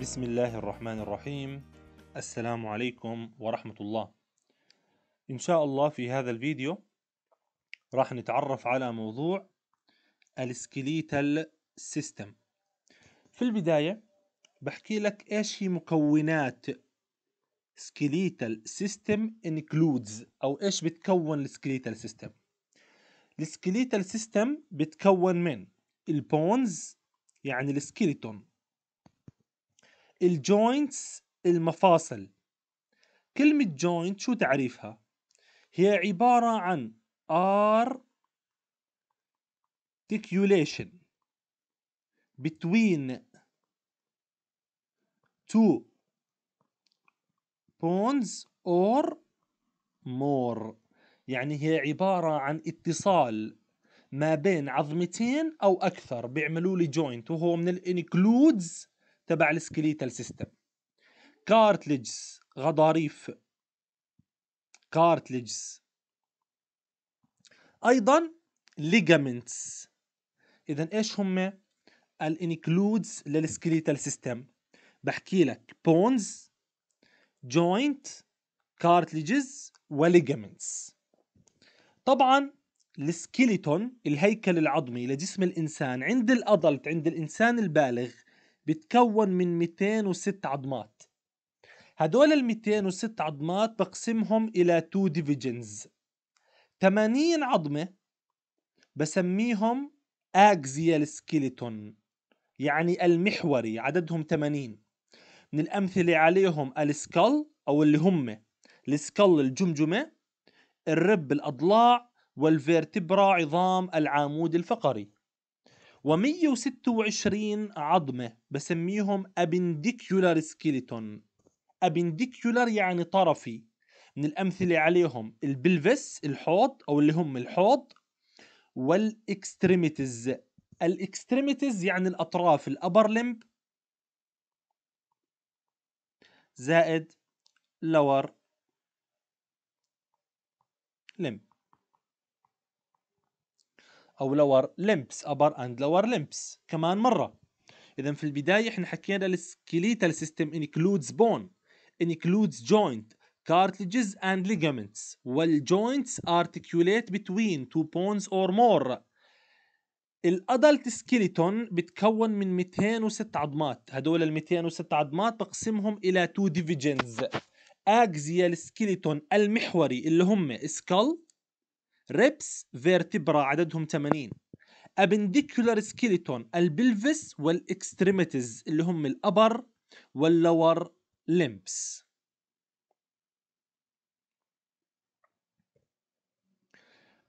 بسم الله الرحمن الرحيم السلام عليكم ورحمة الله إن شاء الله في هذا الفيديو راح نتعرف على موضوع السكليتال سيستم في البداية بحكي لك إيش هي مكونات skeletal system includes أو إيش بتكون skeletal system skeletal system بتكون من البونز يعني السكيلتون الجوينتس المفاصل كلمة جوينت شو تعريفها؟ هي عبارة عن articulation between two بونز اور مور يعني هي عبارة عن اتصال ما بين عظمتين او اكثر بيعملوا لي جوينت وهو من الانكلودز تبع السكليتال سيستم كارتلجز غضاريف كارتلجز ايضا ليجامنتس اذا ايش هم الانكلودز للسكليتال سيستم بحكي لك بونز joint cartilages وليجامنتس طبعا السكيليتون الهيكل العظمي لجسم الانسان عند الادلت عند الانسان البالغ بتكون من 206 عظمات هدول ال 206 عظمات بقسمهم الى تو ديفيجنز 80 عظمه بسميهم اكزيال سكيلتون يعني المحوري عددهم 80 من الامثله عليهم السكال او اللي هم السكال الجمجمه الرب الاضلاع والفيرتبرا عظام العمود الفقري و126 عظمه بسميهم ابنديكيولار سكيلتون ابنديكيولار يعني طرفي من الامثله عليهم البلفس الحوض او اللي هم الحوض والاكستريميتيز الاكستريميتيز يعني الاطراف الابر لمب زائد lower limb أو lower limbs upper and lower limbs كمان مرة إذا في البداية احنا حكينا skeletal system includes bone includes joint cartilages and ligaments والjoints articulate between two bones or more الادلت سكيلتون بتكون من 206 عظمات هدول ال 206 عظمات بقسمهم الى تو ديفيجنز اكزيال سكيلتون المحوري اللي هم سكال ريبس فيرتبرا عددهم 80 ابنديكولار سكيلتون البلفس والاكستريميتيز اللي هم الابر واللور لمبس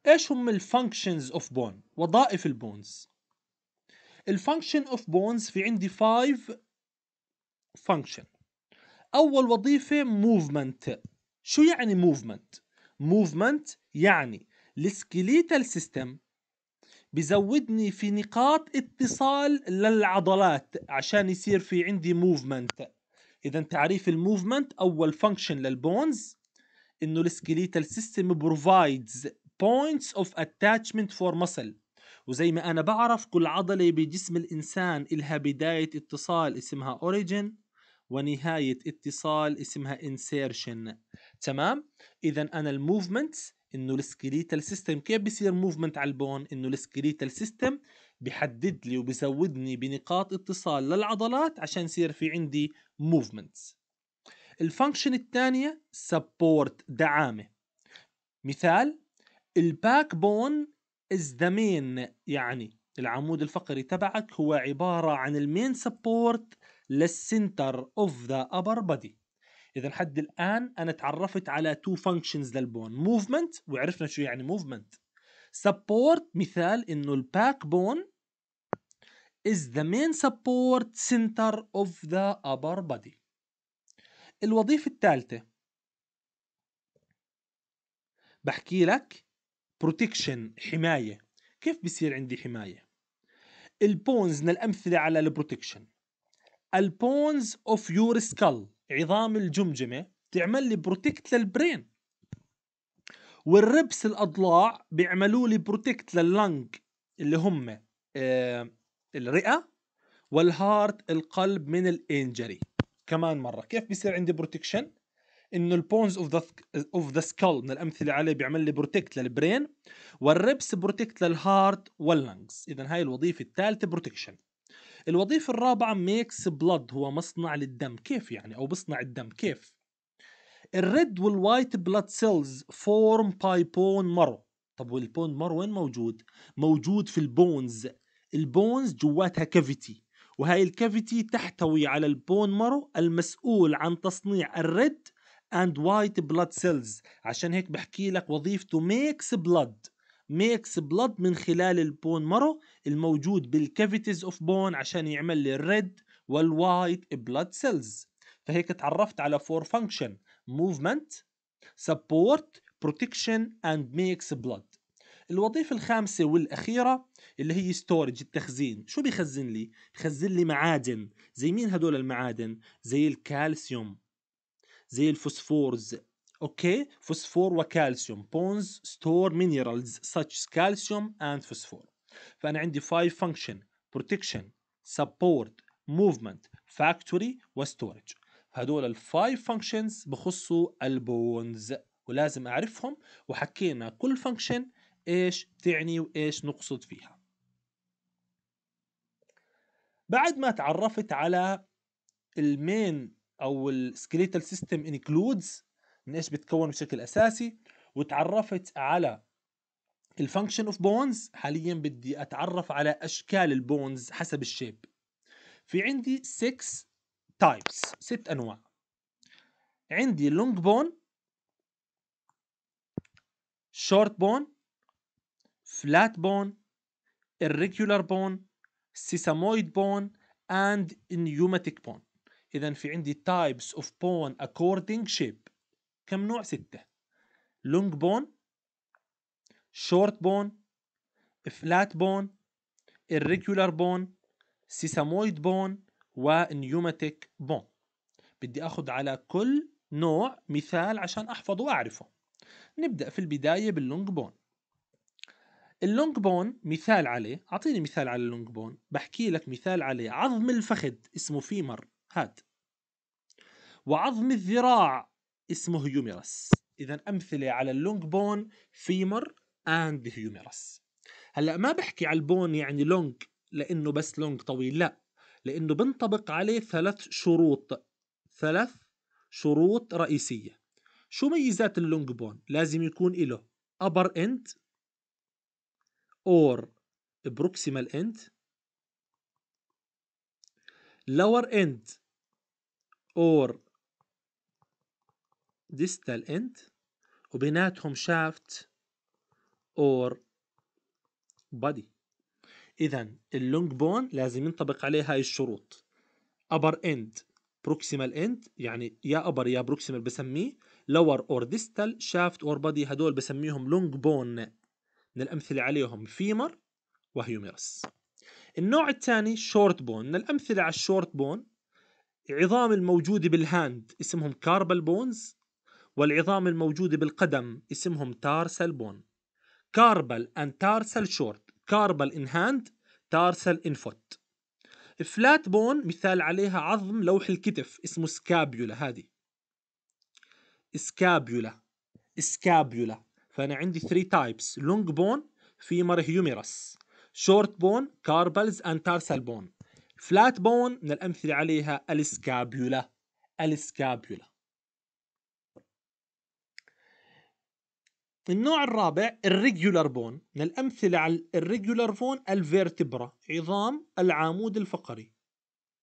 ايش هم الفانكشنز اوف بون وظائف البونز الفانكشن اوف بونز في عندي 5 فانكشن اول وظيفه موفمنت شو يعني موفمنت موفمنت يعني السكيليتال سيستم بزودني في نقاط اتصال للعضلات عشان يصير في عندي موفمنت اذا تعريف الموفمنت اول فانكشن للبونز انه السكيليتال سيستم بروفايدز points of attachment for muscle وزي ما أنا بعرف كل عضلة بجسم الإنسان إلها بداية اتصال اسمها origin ونهاية اتصال اسمها insertion تمام؟ إذا أنا الموفمنتس إنه السكليتال سيستم كيف بيصير موفمنت على البون؟ إنه السكليتال سيستم بحدد لي وبزودني بنقاط اتصال للعضلات عشان يصير في عندي موفمنتس الفانكشن الثانية سبورت دعامة مثال الباك بون از ذا مين يعني العمود الفقري تبعك هو عبارة عن المين سبورت للسنتر اوف ذا upper body اذا لحد الان انا تعرفت على تو فانكشنز للبون موفمنت وعرفنا شو يعني موفمنت سبورت مثال انه الباك بون is the main support center of the upper body الوظيفة الثالثة بحكي لك بروتكشن حمايه كيف بصير عندي حمايه البونز من الامثله على البروتكشن البونز اوف يور سكال عظام الجمجمه تعمل لي بروتكت للبرين والربس الاضلاع بيعملوا لي بروتكت لللنج اللي هم آه، الرئه والهارت القلب من الانجري كمان مره كيف بصير عندي بروتكشن انه البونز اوف ذا اوف ذا سكال من الامثله عليه بيعمل لي بروتكت للبرين والريبس بروتكت للهارت واللنجز اذا هاي الوظيفه الثالثه بروتكشن الوظيفه الرابعه ميكس بلاد هو مصنع للدم كيف يعني او بصنع الدم كيف الريد والوايت بلاد سيلز فورم باي بون مارو طب والبون مارو وين موجود موجود في البونز البونز جواتها كافيتي وهي الكافيتي تحتوي على البون مارو المسؤول عن تصنيع الريد and white blood cells عشان هيك بحكي لك وظيفته makes blood ميكس blood من خلال البون مرو الموجود بالكافيتيز اوف بون عشان يعمل لي الريد والوايت بلاد سيلز فهيك تعرفت على فور فانكشن موفمنت سبورت بروتكشن اند ميكس بلاد الوظيفة الخامسة والأخيرة اللي هي ستورج التخزين شو بيخزن لي؟ بيخزن لي معادن زي مين هدول المعادن؟ زي الكالسيوم زي الفوسفورز اوكي فوسفور وكالسيوم بونز ستور مينرالز such كالسيوم اند فوسفور فانا عندي 5 فانكشن بروتكشن سبورت موفمنت فاكتوري وستورج هدول الفايف فانكشنز بخصوا البونز ولازم اعرفهم وحكينا كل فانكشن ايش بتعني وايش نقصد فيها بعد ما تعرفت على المين او السكليتال سيستم انكلودز من ايش بتكون بشكل اساسي وتعرفت على الفانكشن اوف بونز حاليا بدي اتعرف على اشكال البونز حسب الشيب في عندي 6 تايبس ست انواع عندي لونج بون شورت بون فلات بون irregular bone sesamoid bone and pneumatic bone اذا في عندي تايبس اوف بون according shape كم نوع سته لونج بون شورت بون فلات بون irregular بون سيسامويد بون ونيوماتيك بون بدي اخذ على كل نوع مثال عشان احفظه واعرفه نبدا في البدايه باللونج بون اللونج بون مثال عليه اعطيني مثال على اللونج بون بحكي لك مثال عليه عظم الفخذ اسمه فيمر هاد وعظم الذراع اسمه هيوميرس اذا امثله على اللونج بون فيمر اند هيوميرس هلا ما بحكي على البون يعني لونج لانه بس لونج طويل لا لانه بنطبق عليه ثلاث شروط ثلاث شروط رئيسيه شو ميزات اللونج بون لازم يكون له upper end or proximal end lower end or distal end وبيناتهم shaft or body إذا اللونج بون لازم ينطبق عليه هاي الشروط upper end proximal end يعني يا upper يا proximal بسميه lower or distal shaft or body هدول بسميهم لونج بون من الأمثلة عليهم فيمر وهيوميرس النوع الثاني شورت بون من الأمثلة على الشورت بون عظام الموجودة بالهاند اسمهم كاربل بونز والعظام الموجودة بالقدم اسمهم تارسل بون كاربل and tarsal short كاربل in hand tarsal in foot فلات بون مثال عليها عظم لوح الكتف اسمه سكابيولا هذه سكابيولا سكابيولا فأنا عندي 3 تايبس لونج بون فيمر هيوميرس شورت بون كاربلز تارسال بون فلات بون من الامثله عليها السكابيولا الاسكابيولا النوع الرابع الريجولار بون من الامثله على الريجولار بون الفيرتبرا عظام العمود الفقري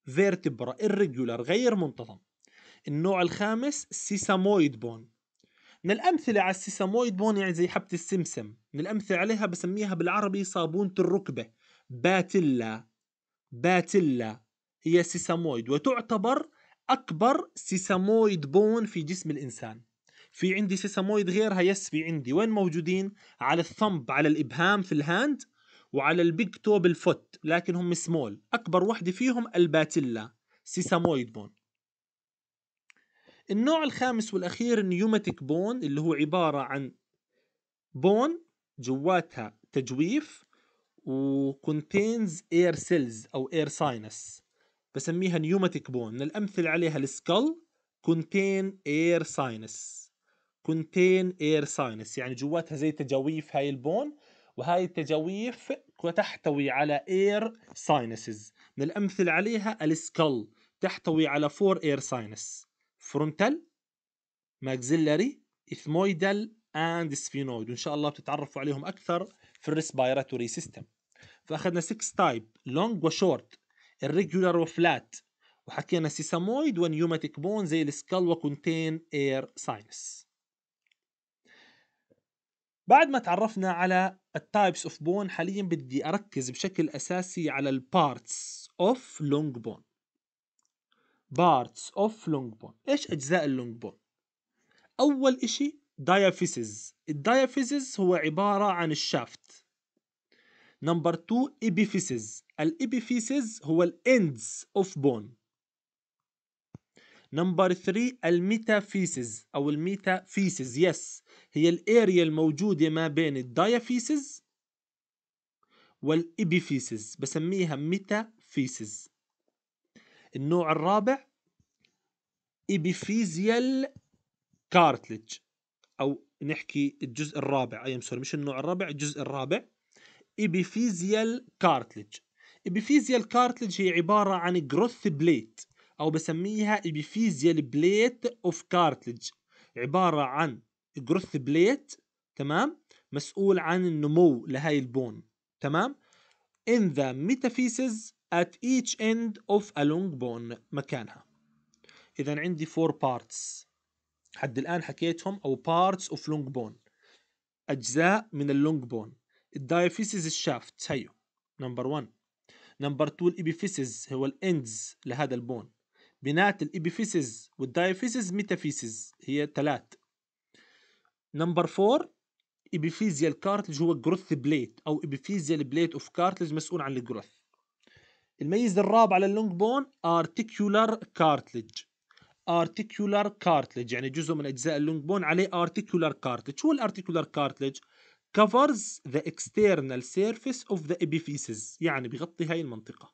فيرتبرا الريجولار غير منتظم النوع الخامس سيسامويد بون من الأمثلة على السيسامويد بون يعني زي حبة السمسم من الأمثلة عليها بسميها بالعربي صابونة الركبة باتيلا باتيلا هي سيسامويد وتعتبر أكبر سيسامويد بون في جسم الإنسان في عندي سيسامويد غيرها يس في عندي وين موجودين على الثمب على الإبهام في الهاند وعلى البيج توب الفوت لكن هم سمول أكبر وحدة فيهم الباتيلا سيسامويد بون النوع الخامس والاخير نيوماتيك بون اللي هو عباره عن بون جواتها تجويف وكونتينز اير سيلز او اير ساينس بسميها نيوماتيك بون من الامثله عليها السكال كونتين اير ساينس كونتين اير ساينس يعني جواتها زي تجاويف هاي البون وهاي التجاويف تحتوي على اير ساينسز من الامثله عليها السكال تحتوي على فور اير ساينس فرونتال ماكسيلاري اثمويدال اند سفينويد وان شاء الله بتتعرفوا عليهم اكثر في الريسبيراتوري سيستم فاخذنا 6 تايب لونج وشورت الريجولار وفلات وحكينا سيسامويد ونيوماتيك بون زي السكال وكونتين اير ساينس بعد ما تعرفنا على التايبس اوف بون حاليا بدي اركز بشكل اساسي على البارتس اوف لونج بون بارتس اوف لونج بون ايش اجزاء اللونج بون اول اشي دايافيسز الدايافيسز هو عبارة عن الشافت نمبر 2 ايبيفيسز الايبيفيسز هو الاندز اوف بون نمبر 3 الميتافيسز او الميتافيسز يس هي الاريا الموجودة ما بين الدايافيسز والإبيفيسز بسميها ميتافيسز النوع الرابع إبيفيزيال كارتلج أو نحكي الجزء الرابع أي سوري مش النوع الرابع الجزء الرابع إبيفيزيال كارتلج إبيفيزيال كارتلج هي عبارة عن جروث بليت أو بسميها إبيفيزيال بليت أوف كارتلج عبارة عن جروث بليت تمام مسؤول عن النمو لهي البون تمام ان ذا ميتافيسز at each end of a long bone مكانها إذا عندي four parts حد الآن حكيتهم أو parts of long bone أجزاء من اللونج بون الدايفيسز الشافت هيو نمبر 1 نمبر 2 الإبيفيسز هو الإندز لهذا البون بنات الإبيفيسز والدايفيسز ميتافيسز هي ثلاث نمبر 4 إبيفيزيال كارتلج هو جروث بليت أو إبيفيزيال بليت أوف كارتلج مسؤول عن الجروث الميزة الرابعة على اللونج بون ارتيكولار كارتلج ارتيكولار كارتلج يعني جزء من اجزاء اللونج بون عليه articular كارتلج شو الارتيكولار كارتلج covers the external surface of the epiphysis يعني بغطي هاي المنطقة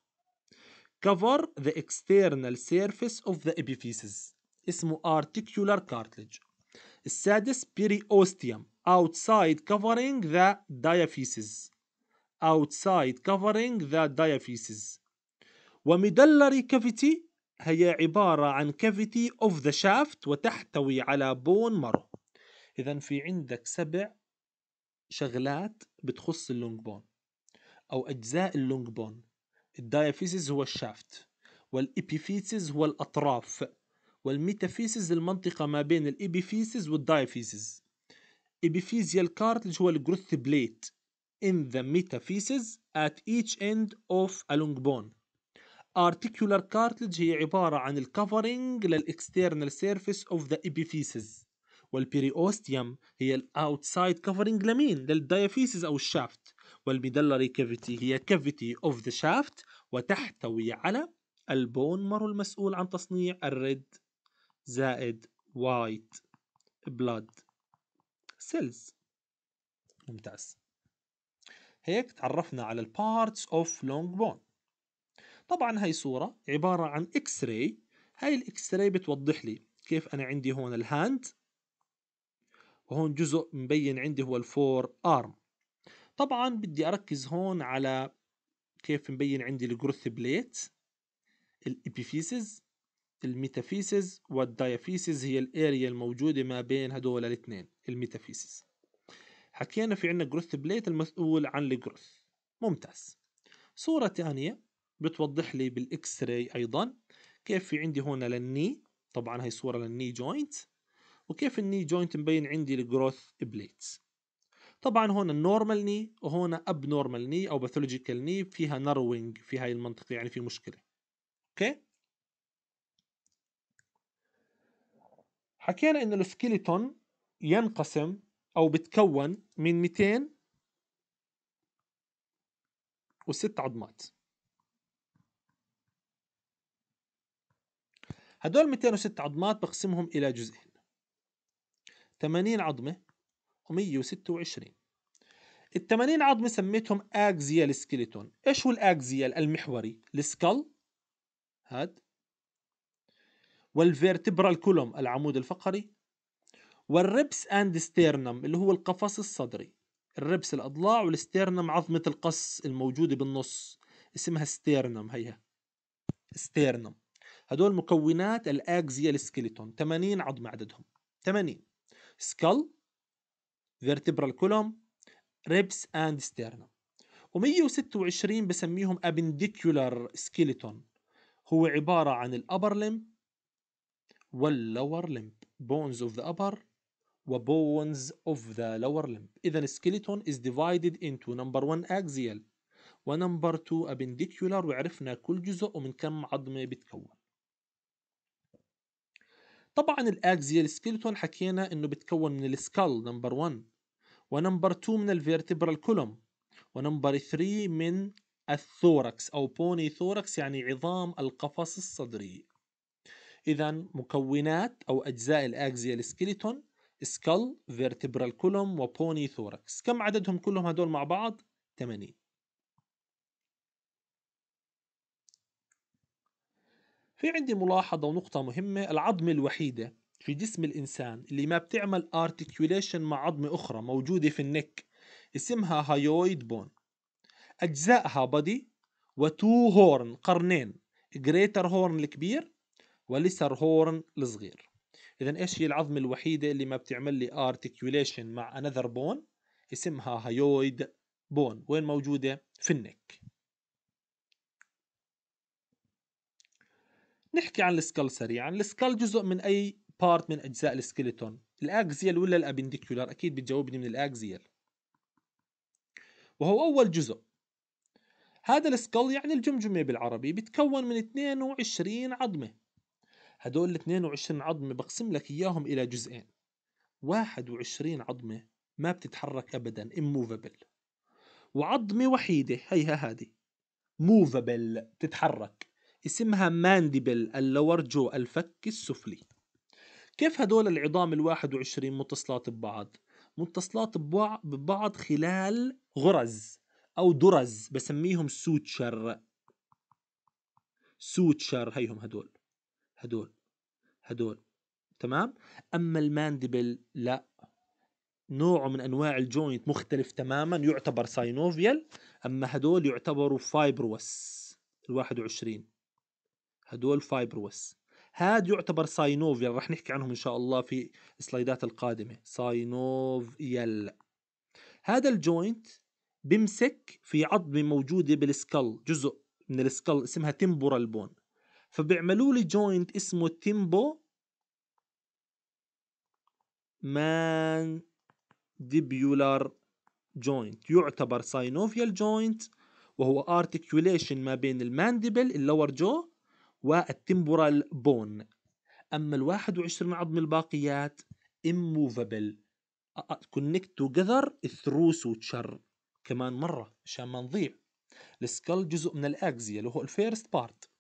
cover the external surface of the epiphysis اسمه articular cartilage السادس periosteum outside covering the diaphysis outside covering the diaphysis ومدلر كافيتي هي عبارة عن كافيتي اوف ذا شافت وتحتوي على بون مارو إذا في عندك سبع شغلات بتخص اللونج بون أو أجزاء اللونج بون الدايافيسز هو الشافت والإبيفيسز هو الأطراف والميتافيسز المنطقة ما بين الإبيفيسز والدايافيسز epiphyseal cartilage هو الجروث بليت in the metaphysis at each end of a long bone articular cartilage هي عبارة عن الكفرنج للإكسترنال سيرفيس أوف ذا epiphysis والبيريوستيوم هي الاوتسايد كفرنج لمين للديافيسز أو الشافت والميدلري كافيتي هي كافيتي أوف ذا شافت وتحتوي على البون مارو المسؤول عن تصنيع الريد زائد وايت بلاد سيلز ممتاز هيك تعرفنا على البارتس اوف لونج بون طبعا هاي صورة عبارة عن اكس راي هاي الاكس راي بتوضح لي كيف انا عندي هون الهاند وهون جزء مبين عندي هو الفور ارم طبعا بدي اركز هون على كيف مبين عندي الجروث بليت الابيفيسز الميتافيسز والدايافيسز هي الاريا الموجودة ما بين هدول الاثنين الميتافيسز حكينا في عندنا جروث بليت المسؤول عن الجروث ممتاز صورة ثانية بتوضح لي بالاكس راي ايضا كيف في عندي هون للني طبعا هي صوره للني جوينت وكيف الني جوينت مبين عندي الجروث بليتس طبعا هون النورمال ني وهون اب نورمال ني او باثولوجيكال ني فيها ناروينج في هاي المنطقه يعني في مشكله اوكي حكينا انه السكيليتون ينقسم او بتكون من 200 وست عظمات هدول 206 عظمات بقسمهم إلى جزئين 80 عظمة و126 ال 80 عظمة سميتهم اكزيال سكيلتون ايش هو الاكزيال المحوري السكال هاد والفيرتبرال كولوم العمود الفقري والربس اند ستيرنم اللي هو القفص الصدري الربس الاضلاع والستيرنم عظمة القص الموجودة بالنص اسمها ستيرنم هيها ستيرنم هدول مكونات الاكزيال سكيلتون 80 عظم عددهم 80 سكال فيرتبرال كولوم ريبس اند ستيرنم و126 بسميهم ابنديكولار سكيلتون هو عبارة عن الأبر لمب واللور لمب بونز اوف ذا ابر وبونز اوف ذا لور lower إذا skeleton از ديفايدد انتو نمبر 1 اكزيال ونمبر 2 two وعرفنا كل جزء ومن كم عظمة بتكون طبعا الاكزيال سكيلتون حكينا انه بتكون من السكال نمبر 1 ونمبر 2 من الفيرتبرال كولوم ونمبر 3 من الثوركس او بوني ثوركس يعني عظام القفص الصدري اذا مكونات او اجزاء الاكزيال سكيلتون سكال فيرتبرال كولوم وبوني ثوركس كم عددهم كلهم هدول مع بعض 80 في عندي ملاحظة ونقطة مهمة العظمة الوحيدة في جسم الإنسان اللي ما بتعمل ارتكيوليشن مع عظمة أخرى موجودة في النك اسمها هايويد بون أجزائها بدي وتو هورن قرنين جريتر هورن الكبير وليسر هورن الصغير إذا إيش هي العظمة الوحيدة اللي ما بتعمل لي ارتكيوليشن مع another بون اسمها هايويد بون وين موجودة في النك نحكي عن السكال سريعا السكال جزء من اي بارت من اجزاء السكيلتون الاكزيال ولا الابنديكيولار اكيد بتجاوبني من الاكزيال وهو اول جزء هذا السكال يعني الجمجمه بالعربي بتكون من 22 عظمه هدول ال 22 عظمه بقسم لك اياهم الى جزئين 21 عظمه ما بتتحرك ابدا immovable وعظمه وحيده هيها هذه موفابل بتتحرك اسمها مانديبل اللور جو الفك السفلي كيف هدول العظام ال 21 متصلات ببعض؟ متصلات ببعض خلال غرز أو درز بسميهم سوتشر سوتشر هيهم هدول هدول هدول تمام؟ أما الماندبل لا نوع من انواع الجوينت مختلف تماما يعتبر ساينوفيال اما هدول يعتبروا فايبروس ال 21 هدول فايبروس هاد يعتبر ساينوفيا رح نحكي عنهم ان شاء الله في السلايدات القادمه ساينوفيال هذا الجوينت بمسك في عظمه موجوده بالسكال جزء من السكال اسمها تيمبورال بون فبيعملوا لي جوينت اسمه تيمبو مان ديبيولار جوينت يعتبر ساينوفيال جوينت وهو ارتكيوليشن ما بين المانديبل اللور جو والتمبرال بون أما ال 21 عظم الباقيات إموفابل كونكت جذر ثرو سوتشر كمان مرة عشان ما نضيع السكال جزء من الأكزيا اللي هو الفيرست بارت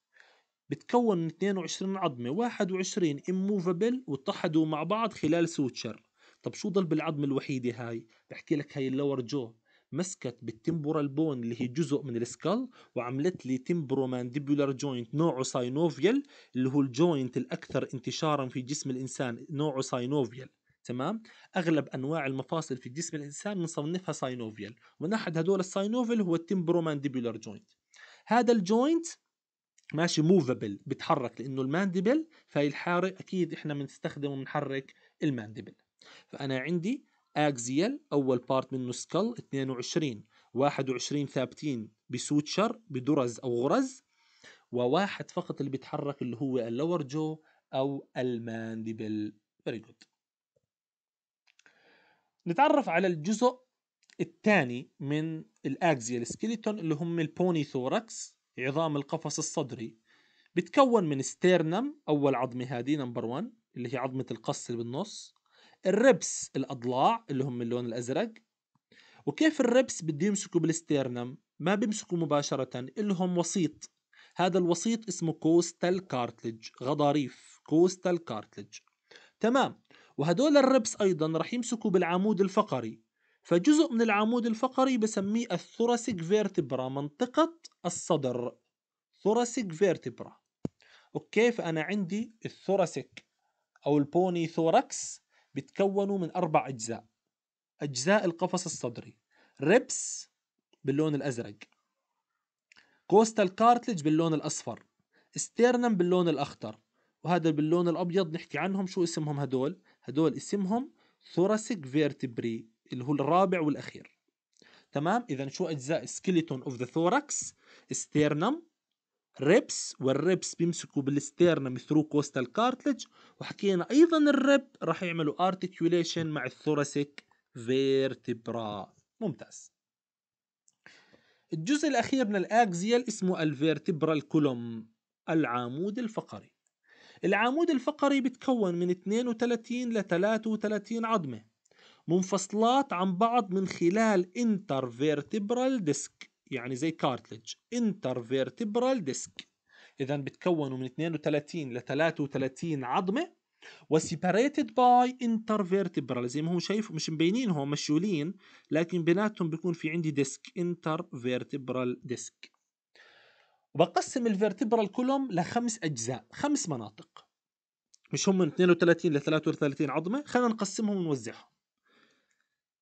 بتكون من 22 عظمة 21 اموفابل واتحدوا مع بعض خلال سوتشر طب شو ضل بالعظمة الوحيدة هاي بحكي لك هاي اللور جو مسكت بالتمبورال بون اللي هي جزء من السكال وعملت لي مانديبولار جوينت نوعه ساينوفيال اللي هو الجوينت الاكثر انتشارا في جسم الانسان نوعه ساينوفيال تمام اغلب انواع المفاصل في جسم الانسان بنصنفها ساينوفيال ومن احد هدول الساينوفيال هو مانديبولار جوينت هذا الجوينت ماشي موفابل بتحرك لانه المانديبل فهي الحاره اكيد احنا بنستخدم ونحرك المانديبل فانا عندي اكزيال اول بارت منه سكال 22 21 ثابتين بسوتشر بدرز او غرز وواحد فقط اللي بيتحرك اللي هو اللور جو او المانديبل فيري جود نتعرف على الجزء الثاني من الاكزيال سكيلتون اللي هم البوني ثوركس عظام القفص الصدري بتكون من ستيرنم اول عظمه هذه نمبر 1 اللي هي عظمه القص اللي بالنص الربس الاضلاع اللي هم اللون الازرق وكيف الربس بده يمسكوا بالستيرنم ما بيمسكوا مباشرة هم وسيط هذا الوسيط اسمه كوستال كارتلج غضاريف كوستال كارتلج تمام وهدول الربس أيضا رح يمسكوا بالعمود الفقري فجزء من العمود الفقري بسميه الثوراسيك فيرتبرا منطقة الصدر ثوراسيك فيرتبرا أوكي فأنا عندي الثوراسيك أو البوني ثوركس بتكونوا من أربع أجزاء أجزاء القفص الصدري ريبس باللون الأزرق كوستال كارتلج باللون الأصفر ستيرنم باللون الأخضر وهذا باللون الأبيض نحكي عنهم شو اسمهم هدول هدول اسمهم ثوراسيك فيرتبري اللي هو الرابع والأخير تمام إذا شو أجزاء سكيلتون أوف ذا ثوركس ستيرنم ريبس والريبس بيمسكوا بالستيرنم ثرو كوستال كارتلج وحكينا ايضا الريب راح يعملوا ارتكيوليشن مع الثوراسيك فيرتبرا ممتاز الجزء الاخير من الاكزيال اسمه الفيرتبرال كولوم العمود الفقري العمود الفقري بيتكون من 32 ل 33 عظمه منفصلات عن بعض من خلال انترفيرتبرال ديسك يعني زي كارتلج انترفيرتبرال ديسك اذا بتكونوا من 32 ل 33 عظمه وسيبريتد باي انترفيرتبرال زي ما هو شايف مش مبينين هون مشولين لكن بيناتهم بيكون في عندي ديسك انترفيرتبرال ديسك وبقسم الفيرتبرال كولوم لخمس اجزاء خمس مناطق مش هم من 32 ل 33 عظمه خلينا نقسمهم ونوزعهم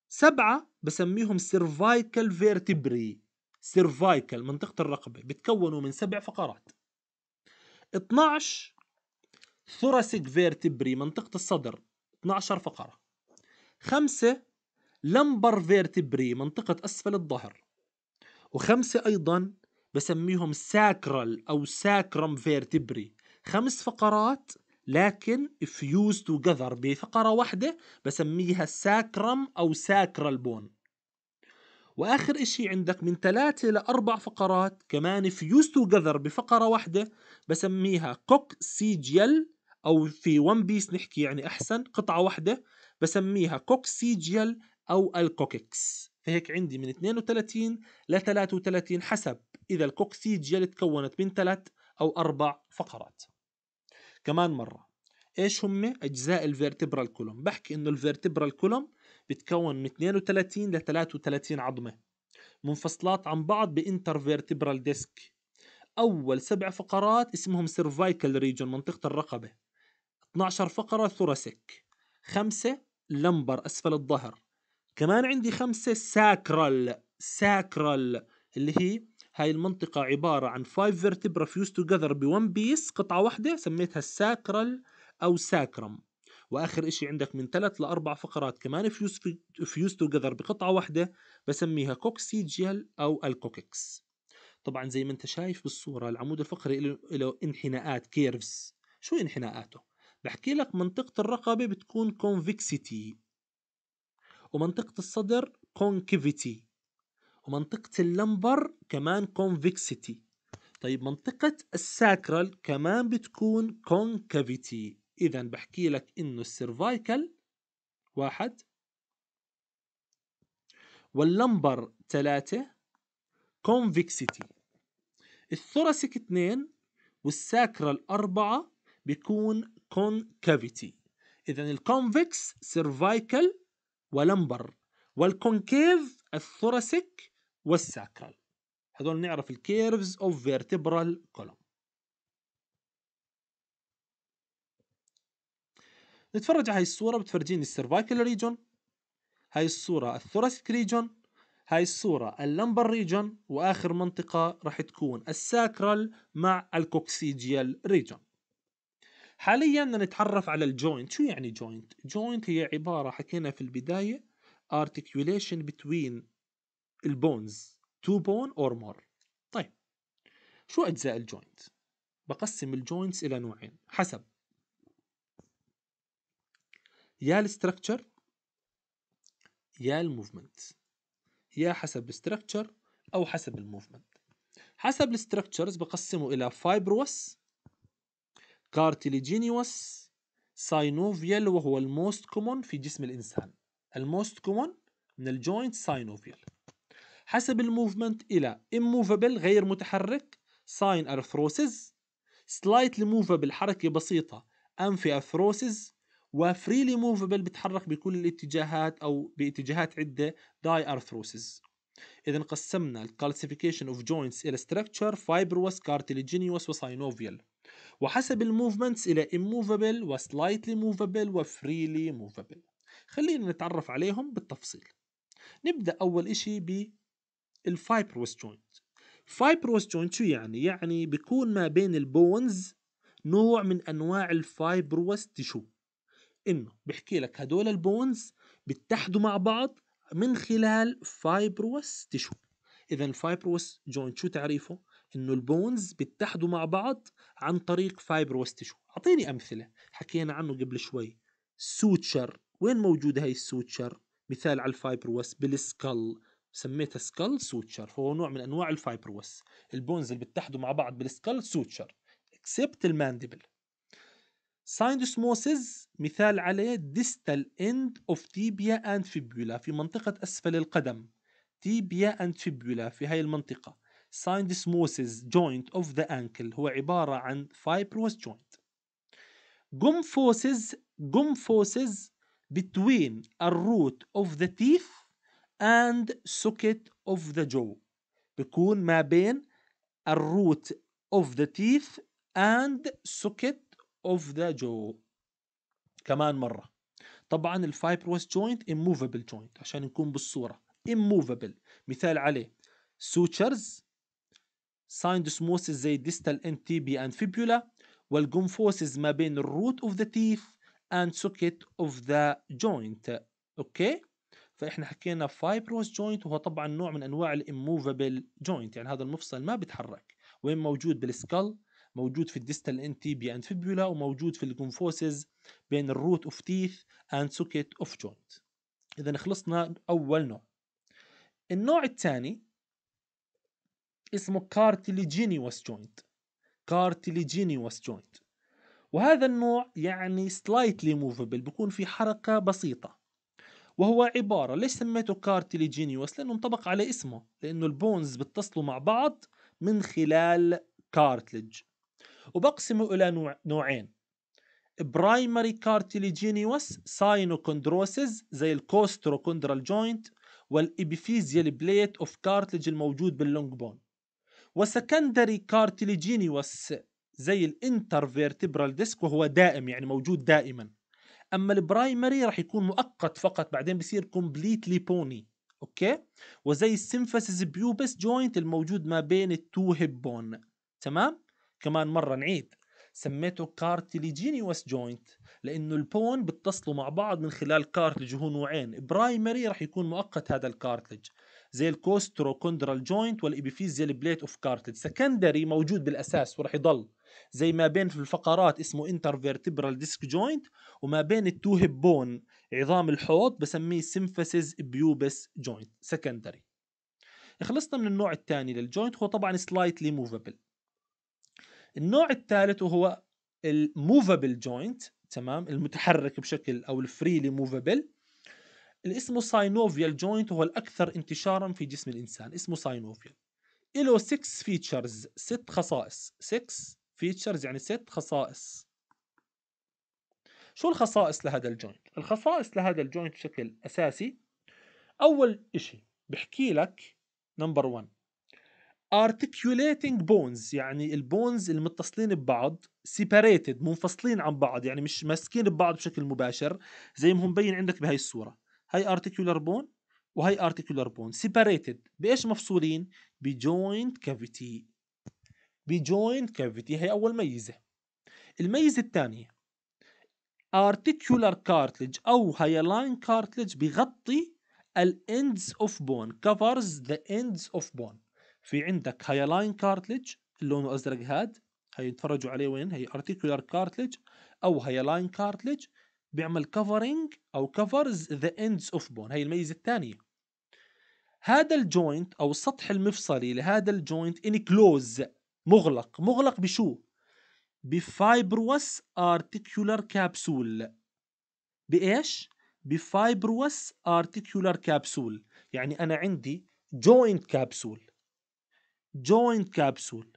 سبعه بسميهم سيرفايكال فيرتبري سيرفايكال منطقة الرقبة بتكونوا من سبع فقرات 12 ثوراسيك فيرتبري منطقة الصدر 12 فقرة خمسة لمبر فيرتبري منطقة أسفل الظهر وخمسة أيضا بسميهم ساكرال أو ساكرم فيرتبري خمس فقرات لكن فيوز توجذر بفقرة واحدة بسميها ساكرم أو ساكرال بون واخر اشي عندك من ثلاثة لاربع فقرات كمان فيوز توجذر بفقرة واحدة بسميها كوك سيجيل او في ون بيس نحكي يعني احسن قطعة واحدة بسميها كوك سيجيل او الكوكيكس فهيك عندي من 32 ل 33 حسب اذا الكوك سيجيل تكونت من ثلاث او اربع فقرات كمان مرة ايش هم اجزاء الفيرتبرال كولوم بحكي انه الفيرتبرال كولوم بتكون من 32 ل 33 عظمة منفصلات عن بعض بانترفيرتبرال ديسك أول سبع فقرات اسمهم سيرفايكل ريجون منطقة الرقبة 12 فقرة ثوراسيك خمسة لمبر أسفل الظهر كمان عندي خمسة ساكرال ساكرال اللي هي هاي المنطقة عبارة عن 5 vertebra fused together بون بيس قطعة واحدة سميتها الساكرال أو ساكرم واخر إشي عندك من ثلاث لاربع فقرات كمان فيوز فيوز توجذر بقطعه واحده بسميها كوكسيجيال او الكوكيكس طبعا زي ما انت شايف بالصوره العمود الفقري له انحناءات كيرفز شو انحناءاته بحكي لك منطقه الرقبه بتكون كونفكسيتي ومنطقه الصدر كونكيفيتي ومنطقه اللمبر كمان كونفكسيتي طيب منطقة الساكرال كمان بتكون كونكافيتي اذا بحكي لك انه السيرفايكال واحد واللمبر ثلاثة كونفكسيتي الثوراسيك اثنين والساكرال أربعة بيكون كونكافيتي إذا الكونفكس سيرفايكال ولمبر والكونكيف الثوراسيك والساكرال هذول نعرف الكيرفز اوف فيرتبرال كولوم نتفرج على هاي الصوره بتفرجيني السيرفايكال ريجون هاي الصوره الثوراسيك ريجون هاي الصورة اللمبر ريجون وآخر منطقة راح تكون الساكرال مع الكوكسيجيال ريجون حاليا بدنا نتعرف على الجوينت شو يعني جوينت؟ جوينت هي عبارة حكينا في البداية articulation between البونز تو بون اور مور طيب شو أجزاء الجوينت؟ بقسم الجوينتس إلى نوعين حسب يا الستركتشر يا الموفمنت يا حسب الستركتشر او حسب الموفمنت حسب الستركتشرز بقسمه الى فايبروس كارتيليجينيوس ساينوفيال وهو الموست كومون في جسم الانسان الموست كومون من الجوينت ساينوفيال حسب الموفمنت الى اموفابل غير متحرك ساين ارثروسز سلايتلي موفابل حركه بسيطه امفي ارثروسز وفريلي موفبل بتحرك بكل الاتجاهات او باتجاهات عده داي ارثروسز اذا قسمنا الكالسيفيكيشن اوف جوينتس الى ستراكشر فايبروس كارتليجينيوس وساينوفيال وحسب الموفمنتس الى immovable وسلايتلي موفبل وفريلي موفبل خلينا نتعرف عليهم بالتفصيل نبدا اول اشي بالفايبروس جوينت فايبروس جوينت شو يعني يعني بيكون ما بين البونز نوع من انواع الفايبروس تشو انه بحكي لك هدول البونز بيتحدوا مع بعض من خلال فايبروس تشو اذا الفايبروس جوينت شو تعريفه انه البونز بيتحدوا مع بعض عن طريق فايبروس تشو اعطيني امثله حكينا عنه قبل شوي سوتشر وين موجوده هاي السوتشر مثال على الفايبروس بالسكال سميتها سكال سوتشر فهو نوع من انواع الفايبروس البونز اللي بيتحدوا مع بعض بالسكال سوتشر اكسبت الماندبل سايندوسموسز مثال عليه ديستال اند اوف تيبيا اند fibula في منطقة أسفل القدم تيبيا اند fibula في هاي المنطقة سايندوسموسز جوينت اوف ذا انكل هو عبارة عن فايبروس جوينت جمفوسز جمفوسز between الروت اوف ذا تيف اند socket اوف ذا جو بكون ما بين الروت اوف ذا تيف اند socket اوف ذا جو كمان مره طبعا الفايبروس جوينت immovable جوينت عشان نكون بالصوره immovable مثال عليه سوتشرز سايندوسموسز زي ديستال ان تي بي اند فيبيولا ما بين الروت اوف ذا تيث اند سوكيت اوف ذا جوينت اوكي فاحنا حكينا فايبروس جوينت وهو طبعا نوع من انواع الاموفابل جوينت يعني هذا المفصل ما بيتحرك وين موجود بالسكال موجود في الديستال بي اند فيبولا وموجود في الكونفوسز بين الروت اوف تيث اند سوكيت اوف جوينت اذا خلصنا اول نوع النوع الثاني اسمه كارتليجينيوس جوينت كارتليجينيوس جوينت وهذا النوع يعني سلايتلي موفبل بيكون في حركة بسيطة وهو عبارة ليش سميته كارتليجينيوس لأنه انطبق على اسمه لأنه البونز بتصلوا مع بعض من خلال كارتلج وبقسمه إلى نوعين برايمري كارتيليجينيوس ساينوكوندروسز زي الكوستروكوندرال جوينت والإبيفيزيال بليت أوف كارتلج الموجود باللونج بون وسكندري كارتيليجينيوس زي الانترفيرتبرال ديسك وهو دائم يعني موجود دائما اما البرايمري راح يكون مؤقت فقط بعدين بصير كومبليتلي بوني اوكي وزي السيمفاسيس بيوبس جوينت الموجود ما بين التو هيب بون تمام كمان مرة نعيد سميته كارتليجينيوس جوينت لانه البون بيتصلوا مع بعض من خلال كارتلج وهو نوعين برايمري رح يكون مؤقت هذا الكارتلج زي الكوسترو كوندرال جوينت والابيفيزيال بليت اوف كارتلج سكندري موجود بالاساس ورح يضل زي ما بين في الفقرات اسمه انترفيرتبرال ديسك جوينت وما بين التو هيب بون عظام الحوض بسميه سيمفاسيز بيوبس جوينت سكندري خلصنا من النوع الثاني للجوينت هو طبعا سلايتلي موفبل النوع الثالث وهو الموفابل جوينت تمام المتحرك بشكل او الفريلي موفابل اللي اسمه ساينوفيال جوينت وهو الاكثر انتشارا في جسم الانسان اسمه ساينوفيال له 6 فيتشرز ست خصائص 6 فيتشرز يعني ست خصائص شو الخصائص لهذا الجوينت الخصائص لهذا الجوينت بشكل اساسي اول شيء بحكي لك نمبر 1 articulating bones يعني البونز المتصلين ببعض separated منفصلين عن بعض يعني مش ماسكين ببعض بشكل مباشر زي ما هم مبين عندك بهاي الصورة هاي articular bone وهي articular bone separated بإيش مفصولين بجوينت كافيتي بجوينت كافيتي هي أول ميزة الميزة الثانية articular cartilage أو hyaline cartilage بغطي ال ends of bone covers the ends of bone في عندك هايلاين كارتلج اللون الازرق هاد هي تفرجوا عليه وين هي ارتيكولار كارتلج او هايلاين كارتلج بيعمل كفرنج او كفرز ذا اندز اوف بون هي الميزه الثانيه هذا الجوينت او السطح المفصلي لهذا الجوينت انكلوز مغلق مغلق بشو بفايبروس ارتيكولار كابسول بايش بفايبروس ارتيكولار كابسول يعني انا عندي جوينت كابسول جوينت كابسول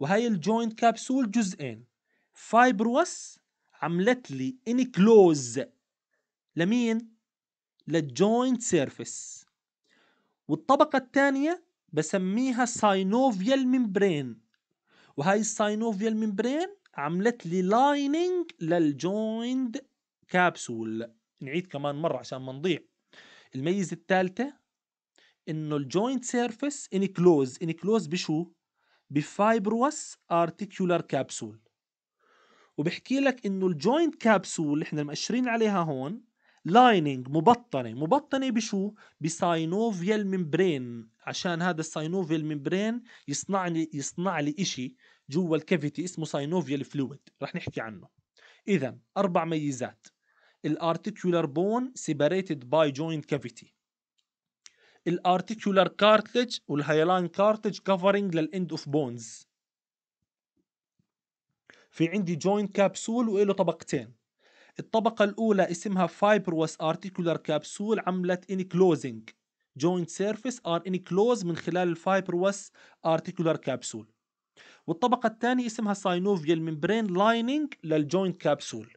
وهي الجوينت كابسول جزئين فايبروس عملت لي انكلوز لمين للجوينت سيرفيس والطبقة الثانية بسميها ساينوفيال ممبرين وهي الساينوفيال ممبرين عملت لي لايننج للجوينت كابسول نعيد كمان مرة عشان ما نضيع الميزة الثالثة انه الجوينت سيرفيس انكلوز انكلوز بشو بفايبروس ارتيكولار كابسول وبحكي لك انه الجوينت كابسول اللي احنا مقشرين عليها هون لايننج مبطنه مبطنه بشو بساينوفيال ممبرين عشان هذا الساينوفيال ممبرين يصنع لي يصنع لي شيء جوا الكافيتي اسمه ساينوفيال فلويد رح نحكي عنه اذا اربع ميزات الارتيكولار بون سيبريتد باي جوينت كافيتي الارتيكولار كارتلج والهيلاين كارتلج كفرنج للاند اوف بونز في عندي جوينت كابسول وله طبقتين الطبقة الأولى اسمها فايبروس ارتيكولار كابسول عملت انكلوزنج جوينت سيرفيس ار انكلوز من خلال الفايبروس ارتيكولار كابسول والطبقة الثانية اسمها ساينوفيال ممبرين لايننج للجوينت كابسول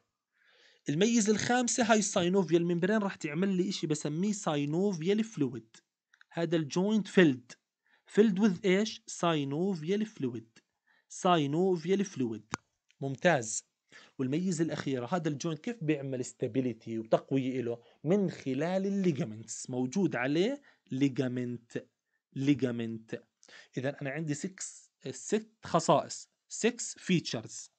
الميزة الخامسة هاي الساينوفيال ممبرين راح تعمل لي اشي بسميه ساينوفيال فلويد هذا الجوينت فيلد فيلد وذ ايش ساينوفيال فلويد ساينوفيال فلويد ممتاز والميزة الأخيرة هذا الجوينت كيف بيعمل ستابيليتي وتقوية له من خلال الليجامنتس موجود عليه ليجامنت ليجامنت إذا أنا عندي 6 ست خصائص 6 فيتشرز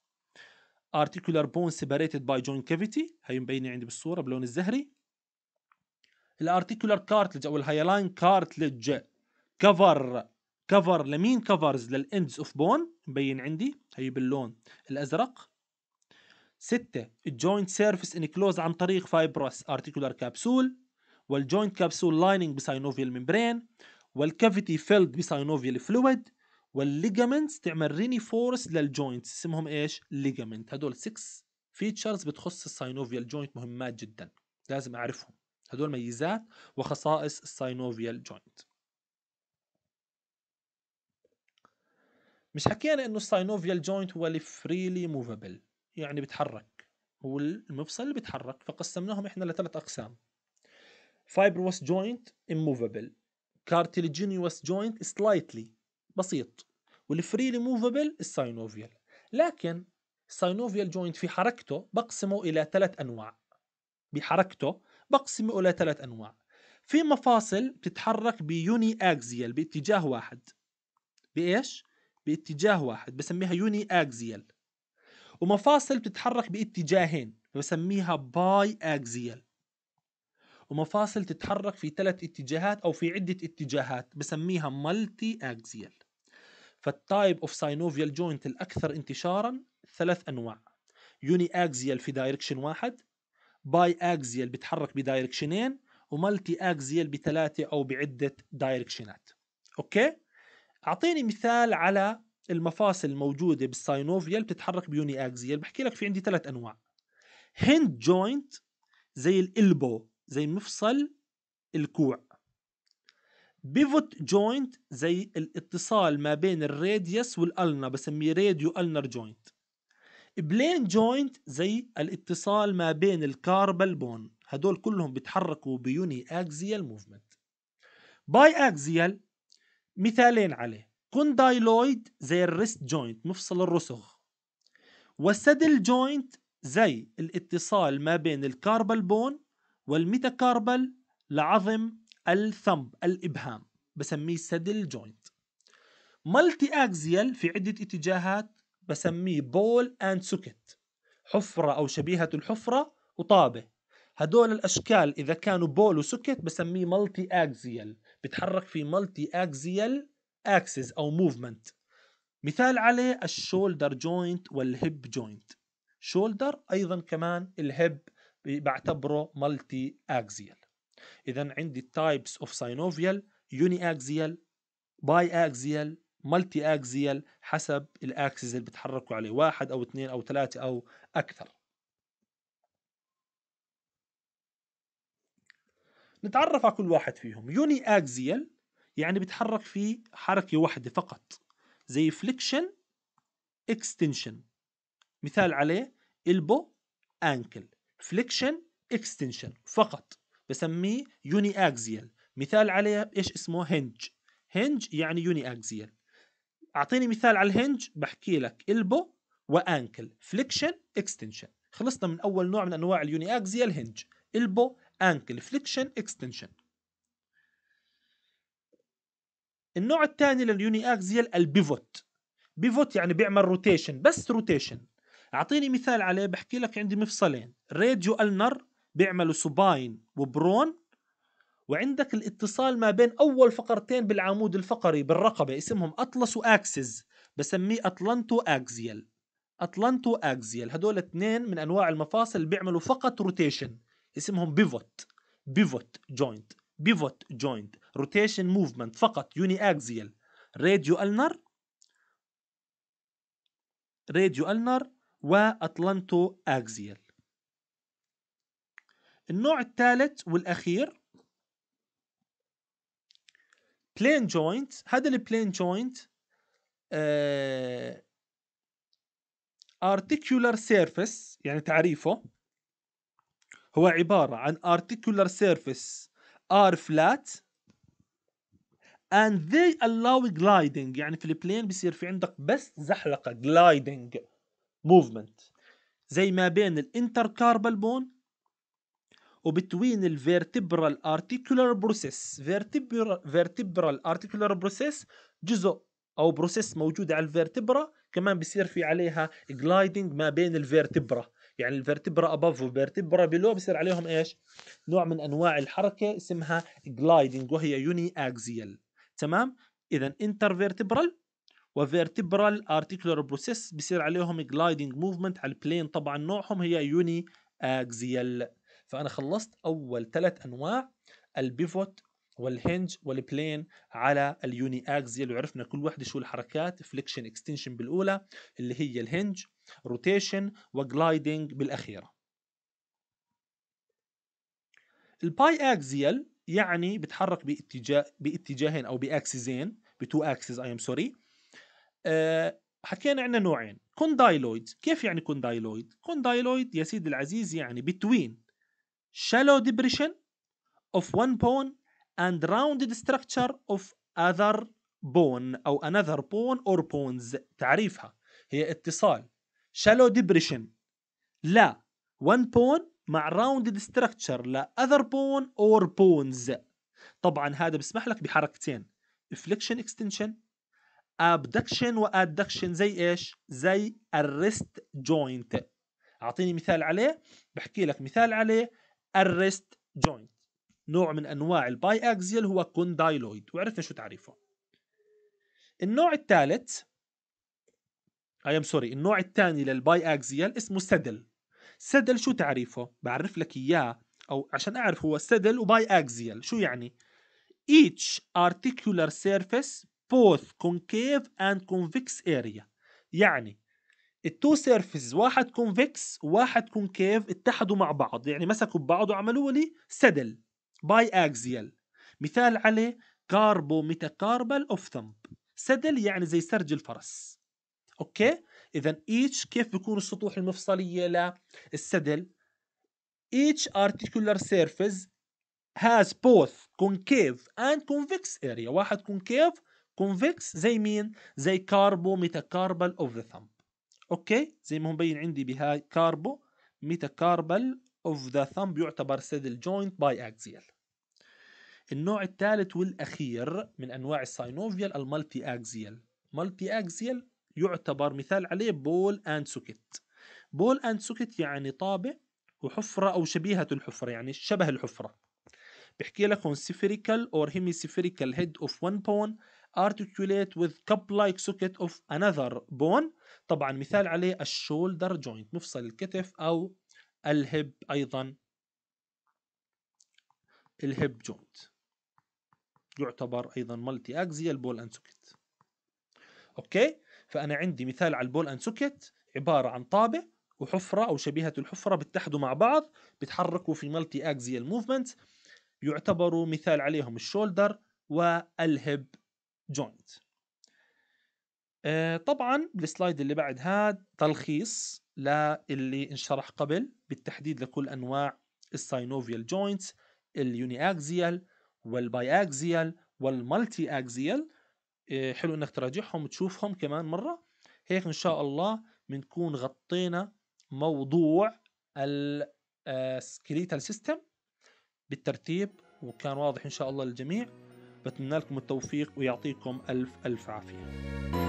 articular bone separated by joint cavity هي مبينة عندي بالصورة باللون الزهري الارتيكولار كارتلج او الهيلاين كارتلج كفر كفر لمين كفرز للاندز اوف بون مبين عندي هي باللون الازرق ستة الجوينت سيرفيس انكلوز عن طريق فايبروس ارتيكولار كابسول والجوينت كابسول لايننج بساينوفيال ممبرين والكافيتي فيلد بساينوفيال فلويد والليجامنتس تعمل ريني فورس للجوينتس اسمهم ايش؟ ليجامنت هدول 6 فيتشرز بتخص الساينوفيال جوينت مهمات جدا لازم اعرفهم هدول ميزات وخصائص الساينوفيال جوينت مش حكينا انه الساينوفيال جوينت هو الفريلي موفابل يعني بتحرك هو المفصل اللي بتحرك فقسمناهم احنا لثلاث اقسام fibrous joint immovable cartilaginous joint slightly بسيط والفريلي موفابل الساينوفيال لكن الساينوفيال جوينت في حركته بقسمه الى ثلاث انواع بحركته بقسم إلى ثلاث أنواع في مفاصل بتتحرك بيوني أكزيال باتجاه واحد بإيش؟ باتجاه واحد بسميها يوني أكزيال ومفاصل بتتحرك باتجاهين بسميها باي أكزيال ومفاصل تتحرك في ثلاث اتجاهات أو في عدة اتجاهات بسميها مالتي أكزيال فالتايب اوف ساينوفيال جوينت الاكثر انتشارا ثلاث انواع يوني اكزيال في دايركشن واحد باي اكزيال بتحرك بدايركشنين ومالتي اكزيال بثلاثه او بعده دايركشنات اوكي اعطيني مثال على المفاصل الموجوده بالساينوفيال بتتحرك بيوني اكزيال بحكي لك في عندي ثلاث انواع هند جوينت زي الالبو زي مفصل الكوع بيفوت جوينت زي الاتصال ما بين الراديوس والالنا بسميه راديو النر جوينت بلين جوينت زي الاتصال ما بين الكاربل بون هدول كلهم بيتحركوا بيوني اكزيال موفمنت باي اكزيال مثالين عليه كوندايلويد زي الريست جوينت مفصل الرسغ والسدل جوينت زي الاتصال ما بين الكاربل بون والميتاكاربل لعظم الثمب الابهام بسميه سدل جوينت مالتي اكزيال في عده اتجاهات بسميه بول اند سوكت حفرة أو شبيهة الحفرة وطابة هدول الأشكال إذا كانوا بول وسوكت بسميه مالتي أكزيال بتحرك في مالتي أكزيال أكسس أو موفمنت مثال عليه الشولدر جوينت والهيب جوينت شولدر أيضا كمان الهيب بعتبره مالتي أكزيال إذا عندي تايبس أوف ساينوفيال يوني أكزيال باي أكزيال مالتي اكزيال حسب الاكسس اللي بتحركوا عليه واحد او اثنين او ثلاثه او اكثر نتعرف على كل واحد فيهم يوني اكزيال يعني بيتحرك في حركه واحده فقط زي فليكشن اكستنشن مثال عليه البو انكل فليكشن اكستنشن فقط بسميه يوني اكزيال مثال عليه ايش اسمه هنج هنج يعني يوني اكزيال اعطيني مثال على الهنج بحكي لك البو وانكل فليكشن اكستنشن خلصنا من اول نوع من انواع اليوني اكزيا الهنج البو انكل فليكشن اكستنشن النوع الثاني لليوني اكزيال البيفوت بيفوت يعني بيعمل روتيشن بس روتيشن اعطيني مثال عليه بحكي لك عندي مفصلين راديو النر بيعملوا سوباين وبرون وعندك الاتصال ما بين أول فقرتين بالعمود الفقري بالرقبة اسمهم أطلس وأكسس بسميه أطلنتو أكزيال أطلنتو أكزيال هدول اثنين من أنواع المفاصل بيعملوا فقط روتيشن اسمهم بيفوت بيفوت جوينت بيفوت جوينت روتيشن موفمنت فقط يوني أكزيال راديو ألنر راديو ألنر وأطلنتو أكزيال النوع الثالث والأخير بلين جوينت هذا البلين جوينت ارتيكولار سيرفيس يعني تعريفه هو عبارة عن articular surface are flat and they allow gliding يعني في البلين بيصير في عندك بس زحلقة gliding movement زي ما بين الانتركاربال بون وبتوين الفيرتبرال ارتيكولار بروسيس فيرتبرال ارتيكولار بروسيس جزء او بروسيس موجوده على الفيرتبرا كمان بصير في عليها جلايدنج ما بين الفيرتبرا يعني الفيرتبرا ابف والفيرتبرا بلو بصير عليهم ايش نوع من انواع الحركه اسمها جلايدنج وهي يوني اكزيال تمام اذا انتر فيرتبرال وفيرتبرال ارتيكولار بروسيس بصير عليهم جلايدنج موفمنت على البلين طبعا نوعهم هي يوني اكزيال فأنا خلصت أول ثلاث أنواع البيفوت والهنج والبلين على اليوني اكزيال وعرفنا كل وحده شو الحركات فليكشن اكستنشن بالاولى اللي هي الهنج روتيشن وجلايدنج بالاخيره الباي اكزيال يعني بتحرك باتجاه باتجاهين او باكسزين بتو اكسس اي ام سوري حكينا عندنا نوعين كوندايلويد كيف يعني كوندايلويد كوندايلويد يا سيدي العزيز يعني بتوين shallow depression of one bone and rounded structure of other bone أو another bone or bones تعريفها هي اتصال shallow depression لا one bone مع rounded structure لا other bone or bones طبعا هذا بسمح لك بحركتين flexion extension abduction adduction زي ايش زي الريست جوينت اعطيني مثال عليه بحكي لك مثال عليه الريست جوينت نوع من انواع الباي اكزيال هو كوندايلويد وعرفنا شو تعريفه النوع الثالث اي ام سوري النوع الثاني للباي اكزيال اسمه سدل سدل شو تعريفه بعرف لك اياه او عشان اعرف هو سدل وباي اكزيال شو يعني each articular surface both concave and convex area يعني التو سيرفيس واحد كونفكس وواحد كونكيف اتحدوا مع بعض يعني مسكوا ببعض وعملوا لي سدل باي اكزيال مثال عليه كاربو ميتاكاربال اوف ثمب سدل يعني زي سرج الفرس اوكي اذا ايتش كيف بيكون السطوح المفصليه للسدل each articular surface has both concave and convex area واحد concave convex زي مين زي كاربو ميتاكاربال اوف ذا ثمب اوكي زي ما هو مبين عندي بهاي كاربو كاربل اوف ذا ثمب يعتبر سدل جوينت باي اكزيال النوع الثالث والاخير من انواع الساينوفيال المالتي اكزيال مالتي اكزيال يعتبر مثال عليه بول اند سوكيت بول اند سوكيت يعني طابه وحفره او شبيهه الحفره يعني شبه الحفره بحكي لكم سيفيريكال اور هيمي سيفيريكال هيد اوف 1 بون articulate with cup like socket of another bone طبعا مثال عليه الشولدر جوينت مفصل الكتف او الهب ايضا الهب جوينت يعتبر ايضا مالتي اكزيال بول اند سوكت اوكي فانا عندي مثال على البول اند سوكت عباره عن طابه وحفره او شبيهه الحفره بيتحدوا مع بعض بيتحركوا في مالتي اكزيال موفمنت يعتبروا مثال عليهم الشولدر والهب جوينت آه، طبعا بالسلايد اللي بعد هاد تلخيص للي انشرح قبل بالتحديد لكل انواع الساينوفيال جوينتس اليوني اكزيال والباي اكزيال والمالتي اكزيال آه، حلو انك تراجعهم وتشوفهم كمان مره هيك ان شاء الله بنكون غطينا موضوع السكليتال سيستم آه، بالترتيب وكان واضح ان شاء الله للجميع بتمنى لكم التوفيق ويعطيكم ألف ألف عافية